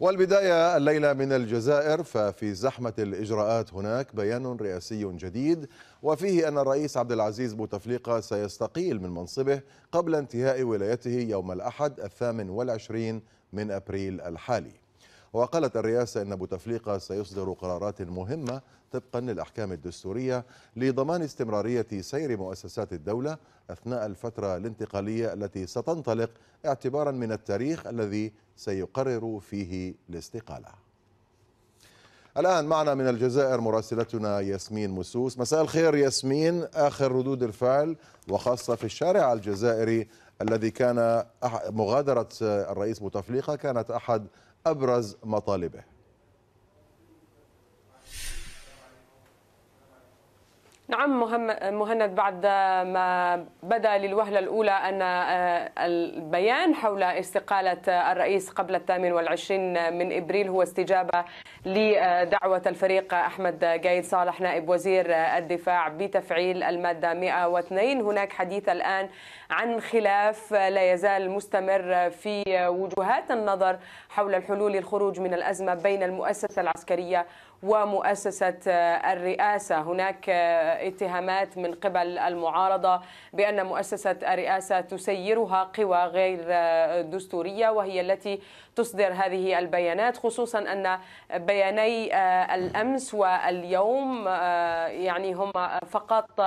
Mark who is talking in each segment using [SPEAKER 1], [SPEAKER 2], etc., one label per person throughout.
[SPEAKER 1] والبداية الليلة من الجزائر ففي زحمة الإجراءات هناك بيان رئاسي جديد وفيه أن الرئيس عبد العزيز بوتفليقة سيستقيل من منصبه قبل انتهاء ولايته يوم الأحد الثامن والعشرين من أبريل الحالي وقالت الرئاسة أن بوتفليقة سيصدر قرارات مهمة طبقا للأحكام الدستورية لضمان استمرارية سير مؤسسات الدولة أثناء الفترة الانتقالية التي ستنطلق اعتبارا من التاريخ الذي سيقرر فيه الاستقاله الآن معنا من الجزائر مراسلتنا ياسمين مسوس مساء الخير ياسمين آخر ردود الفعل وخاصة في الشارع الجزائري الذي كان مغادرة الرئيس بوتفليقة كانت أحد أبرز مطالبه
[SPEAKER 2] نعم مهند بعد ما بدا للوهله الاولى ان آه، البيان حول استقاله الرئيس قبل الثامن والعشرين من ابريل هو استجابه لدعوه الفريق احمد قايد صالح نائب وزير الدفاع بتفعيل الماده 102 هناك حديث الان عن خلاف لا يزال مستمر في وجهات النظر حول الحلول للخروج من الازمه بين المؤسسه العسكريه ومؤسسة آه، الرئاسة هناك آه، اتهامات من قبل المعارضة بأن مؤسسة الرئاسة تسيرها قوى غير آه، دستورية وهي التي تصدر هذه البيانات خصوصا أن بياني الأمس واليوم يعني هم فقط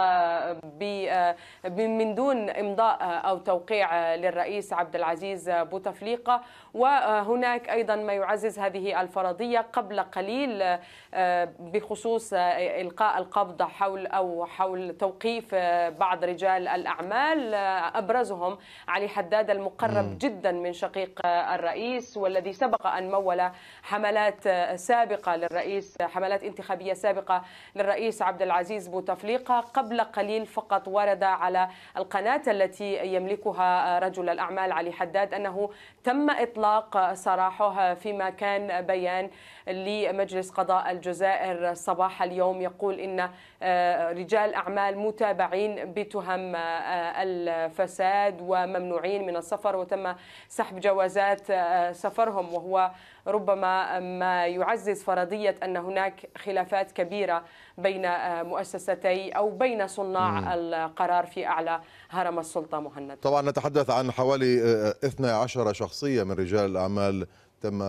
[SPEAKER 2] من دون إمضاء أو توقيع للرئيس عبد العزيز بوتفليقة وهناك أيضا ما يعزز هذه الفرضية قبل قليل آه، بخصوص آه، إلقاء القبض حول أو حول توقيف آه، بعض رجال الأعمال أبرزهم علي حداد المقرب جدا من شقيق الرئيس والذي سبق أن مول حملات سابقة للرئيس حملات انتخابية سابقة للرئيس عبد العزيز بوتفليقة قبل قليل فقط ورد على القناة التي يملكها رجل الأعمال علي حداد أنه تم إطلاق سراحه فيما كان بيان لمجلس قضاء الجزائر صباح اليوم يقول إن آه، رجال أعمال متابعين بتهم آه، الفساد وممنوعين من السفر وتم سحب جوازات آه، سفرهم وهو ربما ما يعزز فرضية أن هناك خلافات كبيرة بين مؤسستي أو بين صناع القرار في أعلى هرم السلطة مهند
[SPEAKER 1] طبعا نتحدث عن حوالي 12 شخصية من رجال الأعمال تم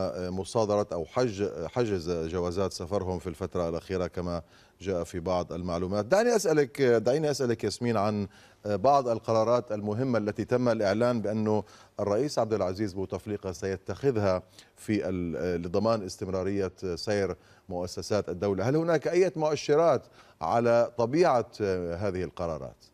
[SPEAKER 1] مصادرة أو حج حجز جوازات سفرهم في الفترة الأخيرة كما جاء في بعض المعلومات دعني أسألك دعيني أسألك ياسمين عن بعض القرارات المهمة التي تم الإعلان بأنه الرئيس عبد العزيز بوتفليقة سيتخذها في لضمان استمرارية سير مؤسسات الدولة هل هناك أي مؤشرات على طبيعة هذه القرارات؟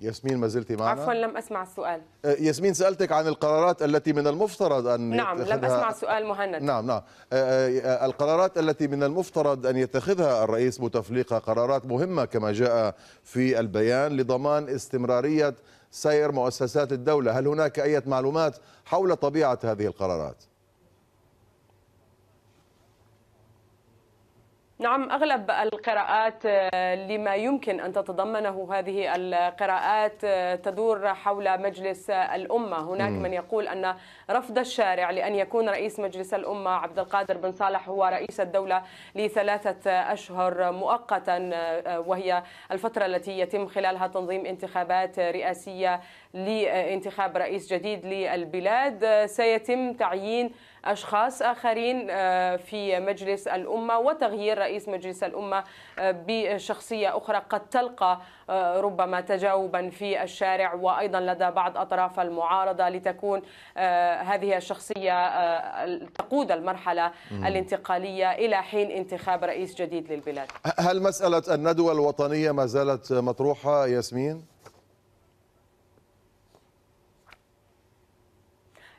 [SPEAKER 1] ياسمين ما زلتي معنا عفوا
[SPEAKER 2] لم اسمع السؤال
[SPEAKER 1] آه، ياسمين سالتك عن القرارات التي من المفترض ان نعم لم اسمع
[SPEAKER 2] السؤال مهند نعم
[SPEAKER 1] نعم آه، آه، القرارات التي من المفترض ان يتخذها الرئيس بوتفليقه قرارات مهمه كما جاء في البيان لضمان استمراريه سير مؤسسات الدوله هل هناك اي معلومات حول طبيعه هذه القرارات
[SPEAKER 2] نعم أغلب القراءات آه، لما يمكن أن تتضمنه هذه القراءات آه، تدور حول مجلس الأمة هناك من يقول أن رفض الشارع لأن يكون رئيس مجلس الأمة عبد القادر بن صالح هو رئيس الدولة لثلاثة أشهر مؤقتا آه، وهي الفترة التي يتم خلالها تنظيم انتخابات رئاسية لانتخاب رئيس جديد للبلاد سيتم تعيين أشخاص آخرين آه، في مجلس الأمة وتغيير رئيس مجلس الأمة آه، بشخصية أخرى قد تلقى آه، ربما تجاوبا في الشارع وأيضا لدى بعض أطراف المعارضة لتكون هذه الشخصية تقود المرحلة الانتقالية إلى حين انتخاب رئيس جديد للبلاد
[SPEAKER 1] هل مسألة الندوة الوطنية ما زالت مطروحة ياسمين؟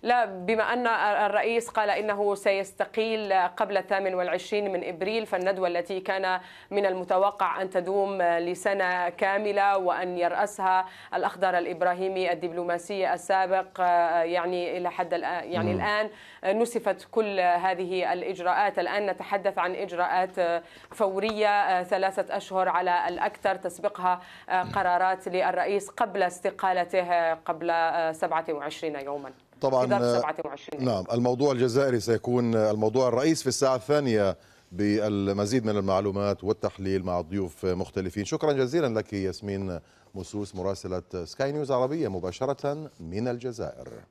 [SPEAKER 2] لا بما أن الرئيس قال إنه سيستقيل قبل الثامن والعشرين من إبريل فالندوة التي كان من المتوقع أن تدوم لسنة كاملة وأن يرأسها الأخضر الإبراهيمي الدبلوماسي السابق يعني إلى حد الآن يعني الآن نسفت كل هذه الإجراءات الآن نتحدث عن إجراءات فورية ثلاثة أشهر على الأكثر تسبقها قرارات للرئيس قبل استقالته قبل 27 يوما
[SPEAKER 1] طبعا نعم الموضوع الجزائري سيكون الموضوع الرئيس في الساعة الثانية بالمزيد من المعلومات والتحليل مع ضيوف مختلفين شكرا جزيلا لك ياسمين موسوس مراسلة سكاي نيوز عربية مباشرة من الجزائر